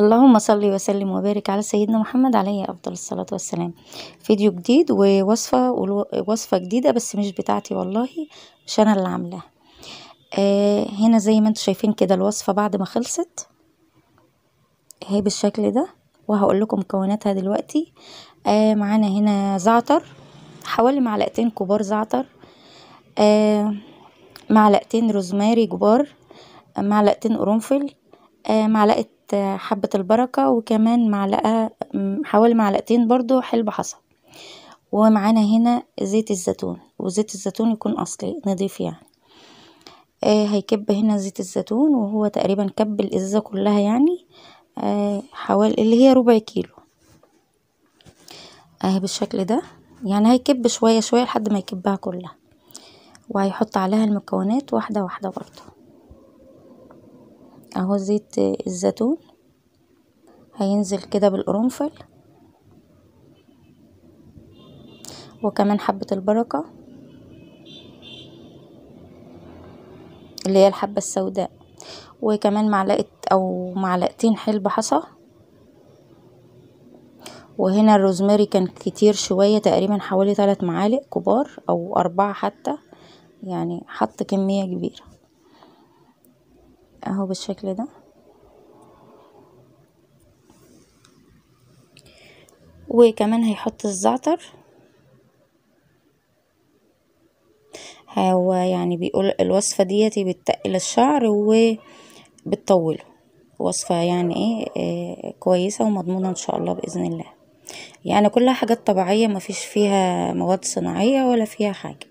اللهم صل وسلم وبارك على سيدنا محمد عليه افضل الصلاه والسلام فيديو جديد ووصفه وصفه جديده بس مش بتاعتي والله مش انا اللي عاملاها آه هنا زي ما انتم شايفين كده الوصفه بعد ما خلصت هي بالشكل ده وهقول لكم مكوناتها دلوقتي آه معانا هنا زعتر حوالي معلقتين كبار زعتر آه معلقتين روزماري كبار معلقتين قرنفل آه معلقه حبة البركة وكمان معلقة حوالي معلقتين برضو حلب حصى ومعانا هنا زيت الزيتون وزيت الزيتون يكون اصلي نضيف يعني آه، هيكب هنا زيت الزيتون وهو تقريبا كب الازازة كلها يعني آه، حوالي اللي هي ربع كيلو اهي بالشكل ده يعني هيكب شوية شوية لحد ما يكبها كلها وهيحط عليها المكونات واحدة واحدة برضو اهو زيت الزيتون هينزل كده بالقرنفل وكمان حبة البركة اللي هي الحبة السوداء وكمان معلقة او معلقتين حلب حصى وهنا الروزماري كان كتير شوية تقريبا حوالي ثلاث معالق كبار او اربعة حتى يعني حط كمية كبيرة اهو بالشكل ده وكمان هيحط الزعتر هو يعني بيقول الوصفة دي بتتقل الشعر وبتطوله وصفة يعني ايه آه، كويسة ومضمونة ان شاء الله بإذن الله يعني كلها حاجات طبيعية مفيش فيها مواد صناعية ولا فيها حاجة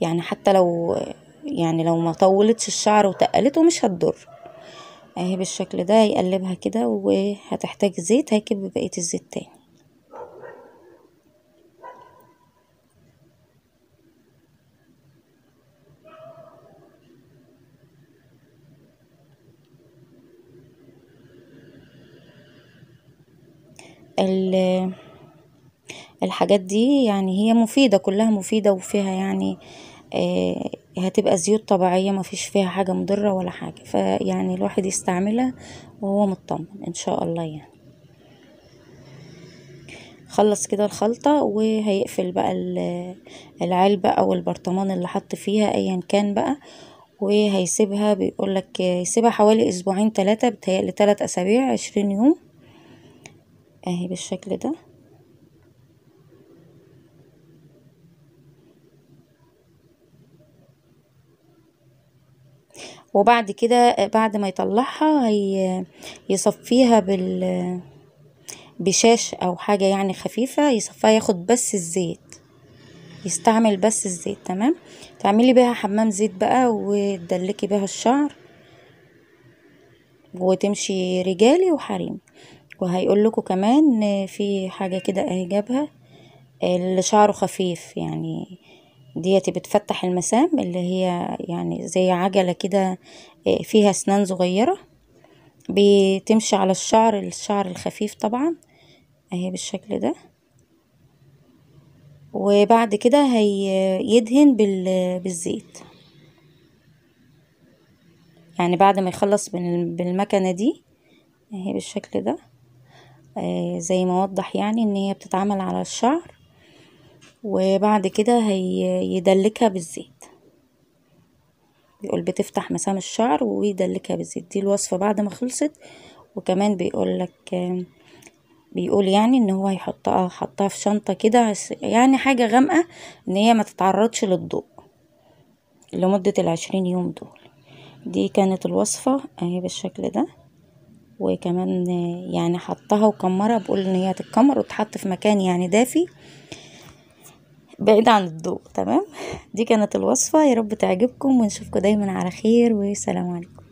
يعني حتى لو يعني لو ما طولتش الشعر وتقلته مش هتضر اهي بالشكل ده يقلبها كده وهتحتاج زيت هيكب بقية الزيت تاني الحاجات دي يعني هي مفيدة كلها مفيدة وفيها يعني آه، هتبقى زيوت طبيعية مفيش فيها حاجة مضرة ولا حاجة فيعني الواحد يستعملها وهو مطمن ان شاء الله يعني خلص كده الخلطة وهيقفل بقى العلبة او البرطمان اللي حط فيها ايا كان بقى وهيسيبها بيقولك يسيبها حوالي اسبوعين تلاتة بتهيألي تلات اسابيع عشرين يوم اهي بالشكل ده وبعد كده بعد ما يطلعها هي يصفيها بال بشاش او حاجه يعني خفيفه يصفيها ياخد بس الزيت يستعمل بس الزيت تمام تعملي بيها حمام زيت بقى وتدلكي بيها الشعر وتمشي رجالي وحريم وهيقول لكم كمان في حاجه كده اهي جابها اللي شعره خفيف يعني ديت بتفتح المسام اللي هي يعني زي عجلة كده آه، فيها اسنان صغيرة بتمشي على الشعر الشعر الخفيف طبعا اهي بالشكل ده وبعد كده هيدهن بالزيت يعني بعد ما يخلص بالمكنة دي اهي بالشكل ده آه، زي ما وضح يعني ان هي بتتعمل على الشعر وبعد كده هيدلكها بالزيت بيقول بتفتح مسام الشعر ويدلكها بالزيت دي الوصفة بعد ما خلصت وكمان بيقول لك بيقول يعني ان هو هيحطها حطها في شنطة كده يعني حاجة غامقة ان هي ما تتعرضش للضوء لمدة العشرين يوم دول دي كانت الوصفة اهي بالشكل ده وكمان يعني حطها وكمرها بقول ان هي تتكمر وتحط في مكان يعني دافي بعيد عن الضوء تمام دي كانت الوصفة يا رب تعجبكم ونشوفكم دايما على خير وسلام عليكم